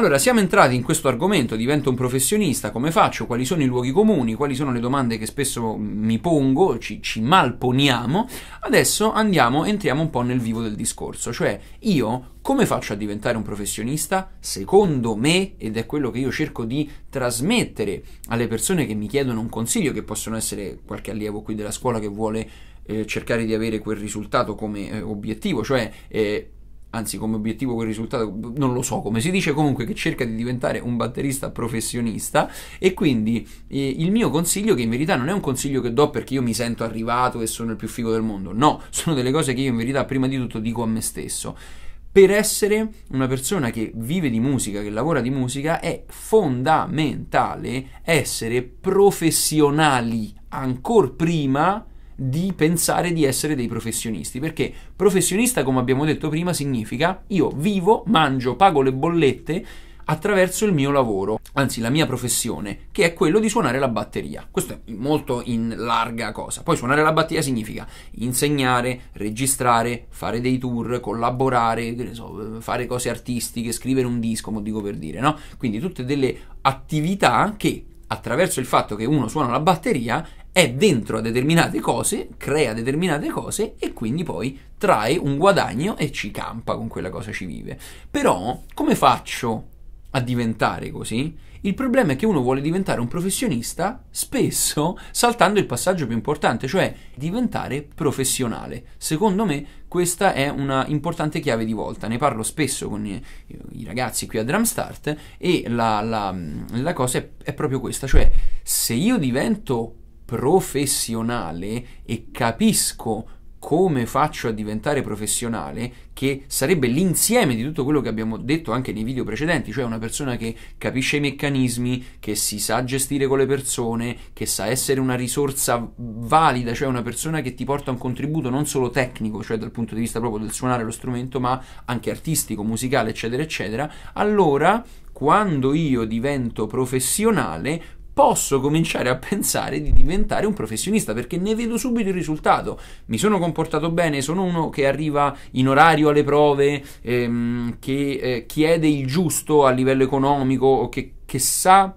Allora, siamo entrati in questo argomento, divento un professionista, come faccio, quali sono i luoghi comuni, quali sono le domande che spesso mi pongo, ci, ci malponiamo. Adesso andiamo, entriamo un po' nel vivo del discorso, cioè io come faccio a diventare un professionista? Secondo me, ed è quello che io cerco di trasmettere alle persone che mi chiedono un consiglio, che possono essere qualche allievo qui della scuola che vuole eh, cercare di avere quel risultato come eh, obiettivo, cioè... Eh, anzi come obiettivo quel risultato, non lo so come si dice, comunque che cerca di diventare un batterista professionista e quindi eh, il mio consiglio, che in verità non è un consiglio che do perché io mi sento arrivato e sono il più figo del mondo, no, sono delle cose che io in verità prima di tutto dico a me stesso. Per essere una persona che vive di musica, che lavora di musica, è fondamentale essere professionali ancora prima di pensare di essere dei professionisti, perché professionista, come abbiamo detto prima, significa io vivo, mangio, pago le bollette attraverso il mio lavoro, anzi la mia professione, che è quello di suonare la batteria. Questo è molto in larga cosa. Poi suonare la batteria significa insegnare, registrare, fare dei tour, collaborare, so, fare cose artistiche, scrivere un disco, mo dico per dire, no? Quindi tutte delle attività che attraverso il fatto che uno suona la batteria è dentro a determinate cose, crea determinate cose e quindi poi trae un guadagno e ci campa con quella cosa, ci vive. Però come faccio a diventare così? Il problema è che uno vuole diventare un professionista spesso saltando il passaggio più importante, cioè diventare professionale. Secondo me questa è una importante chiave di volta, ne parlo spesso con i ragazzi qui a Drumstart e la, la, la cosa è, è proprio questa, cioè se io divento professionale e capisco come faccio a diventare professionale, che sarebbe l'insieme di tutto quello che abbiamo detto anche nei video precedenti, cioè una persona che capisce i meccanismi, che si sa gestire con le persone, che sa essere una risorsa valida, cioè una persona che ti porta un contributo non solo tecnico, cioè dal punto di vista proprio del suonare lo strumento, ma anche artistico, musicale, eccetera, eccetera, allora quando io divento professionale posso cominciare a pensare di diventare un professionista perché ne vedo subito il risultato. Mi sono comportato bene, sono uno che arriva in orario alle prove, ehm, che eh, chiede il giusto a livello economico, che, che sa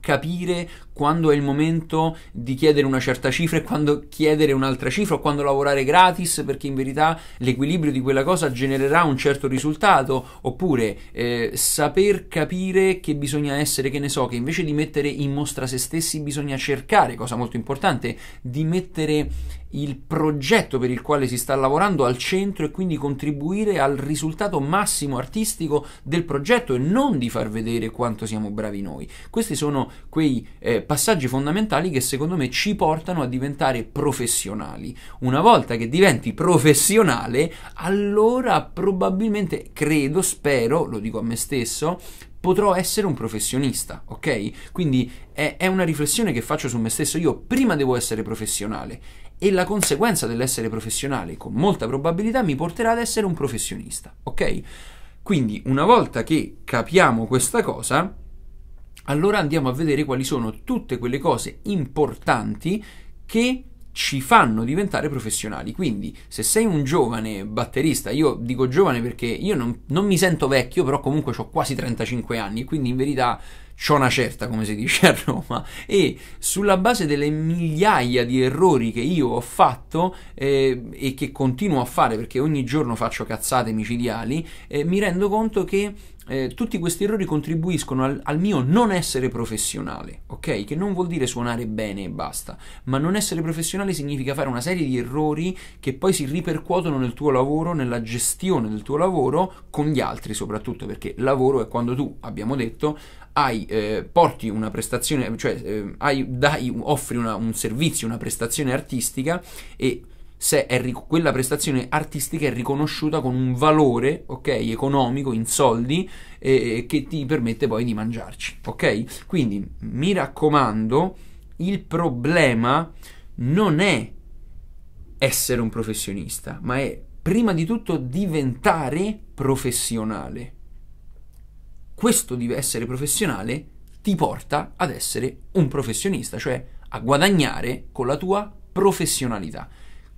capire quando è il momento di chiedere una certa cifra e quando chiedere un'altra cifra o quando lavorare gratis perché in verità l'equilibrio di quella cosa genererà un certo risultato oppure eh, saper capire che bisogna essere che ne so che invece di mettere in mostra se stessi bisogna cercare cosa molto importante di mettere il progetto per il quale si sta lavorando al centro e quindi contribuire al risultato massimo artistico del progetto e non di far vedere quanto siamo bravi noi. Questi sono quei eh, passaggi fondamentali che secondo me ci portano a diventare professionali. Una volta che diventi professionale, allora probabilmente, credo, spero, lo dico a me stesso, potrò essere un professionista, ok? Quindi è, è, una riflessione che faccio su me stesso. Io prima devo essere professionale e la conseguenza dell'essere professionale con molta probabilità mi porterà ad essere un professionista, ok? Quindi una volta che capiamo questa cosa, allora andiamo a vedere quali sono tutte quelle cose importanti che ci fanno diventare professionali. Quindi, se sei un giovane batterista, io dico giovane perché io non, non mi sento vecchio, però comunque ho quasi 35 anni, quindi in verità c'ho una certa, come si dice a Roma, e sulla base delle migliaia di errori che io ho fatto eh, e che continuo a fare perché ogni giorno faccio cazzate micidiali, eh, mi rendo conto che eh, tutti questi errori contribuiscono al, al, mio non essere professionale, ok? Che non vuol dire suonare bene e basta, ma non essere professionale significa fare una serie di errori che poi si ripercuotono nel tuo lavoro, nella gestione del tuo lavoro, con gli altri soprattutto, perché lavoro è quando tu, abbiamo detto, hai, eh, porti una prestazione, cioè eh, hai, dai, offri una, un servizio, una prestazione artistica e se ric- quella prestazione artistica è riconosciuta con un valore ok, economico in soldi eh, che ti permette poi di mangiarci. Ok, Quindi mi raccomando, il problema non è essere un professionista, ma è prima di tutto diventare professionale questo di essere professionale ti porta ad essere un professionista, cioè a guadagnare con la tua professionalità.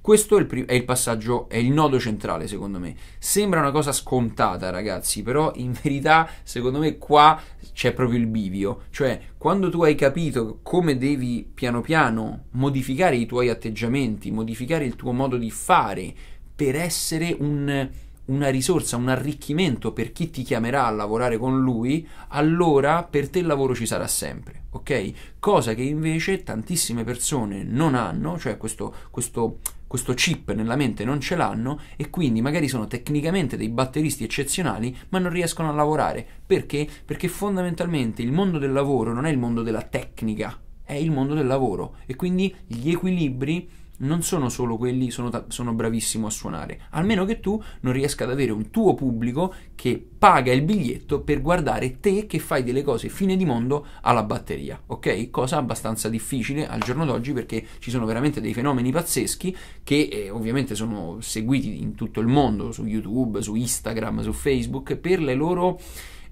Questo è il, pri- è il, passaggio, è il nodo centrale secondo me. Sembra una cosa scontata ragazzi, però in verità secondo me qua c'è proprio il bivio. Cioè quando tu hai capito come devi piano piano modificare i tuoi atteggiamenti, modificare il tuo modo di fare per essere un una risorsa, un arricchimento per chi ti chiamerà a lavorare con lui, allora per te il lavoro ci sarà sempre, ok? Cosa che invece tantissime persone non hanno, cioè questo, questo, questo chip nella mente non ce l'hanno e quindi magari sono tecnicamente dei batteristi eccezionali ma non riescono a lavorare. Perché? Perché fondamentalmente il mondo del lavoro non è il mondo della tecnica, è il mondo del lavoro e quindi gli equilibri non sono solo quelli sono, ta- sono bravissimo a suonare, almeno che tu non riesca ad avere un tuo pubblico che paga il biglietto per guardare te che fai delle cose fine di mondo alla batteria, ok? Cosa abbastanza difficile al giorno d'oggi perché ci sono veramente dei fenomeni pazzeschi che eh, ovviamente sono seguiti in tutto il mondo, su YouTube, su Instagram, su Facebook, per le loro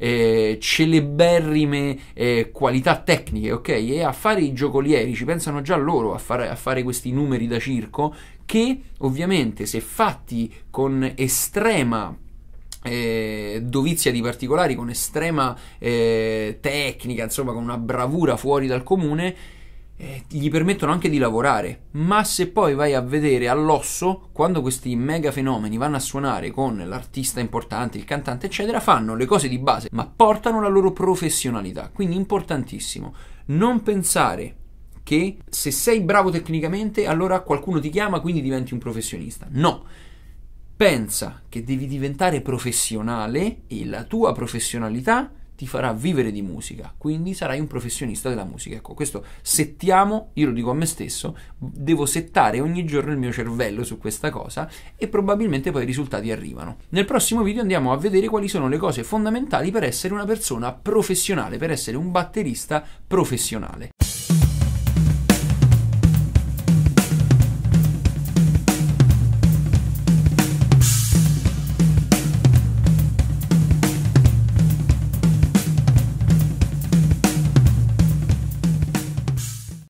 eh, celeberrime eh, qualità tecniche, ok? E a fare i giocolieri ci pensano già loro a fare, a fare questi numeri da circo che ovviamente se fatti con estrema eh, dovizia di particolari, con estrema eh, tecnica, insomma con una bravura fuori dal comune, eh, gli permettono anche di lavorare, ma se poi vai a vedere all'osso, quando questi mega fenomeni vanno a suonare con l'artista importante, il cantante, eccetera, fanno le cose di base, ma portano la loro professionalità, quindi importantissimo. Non pensare che se sei bravo tecnicamente allora qualcuno ti chiama quindi diventi un professionista. No, pensa che devi diventare professionale e la tua professionalità ti farà vivere di musica, quindi sarai un professionista della musica. Ecco, questo settiamo, io lo dico a me stesso, devo settare ogni giorno il mio cervello su questa cosa e probabilmente poi i risultati arrivano. Nel prossimo video andiamo a vedere quali sono le cose fondamentali per essere una persona professionale, per essere un batterista professionale.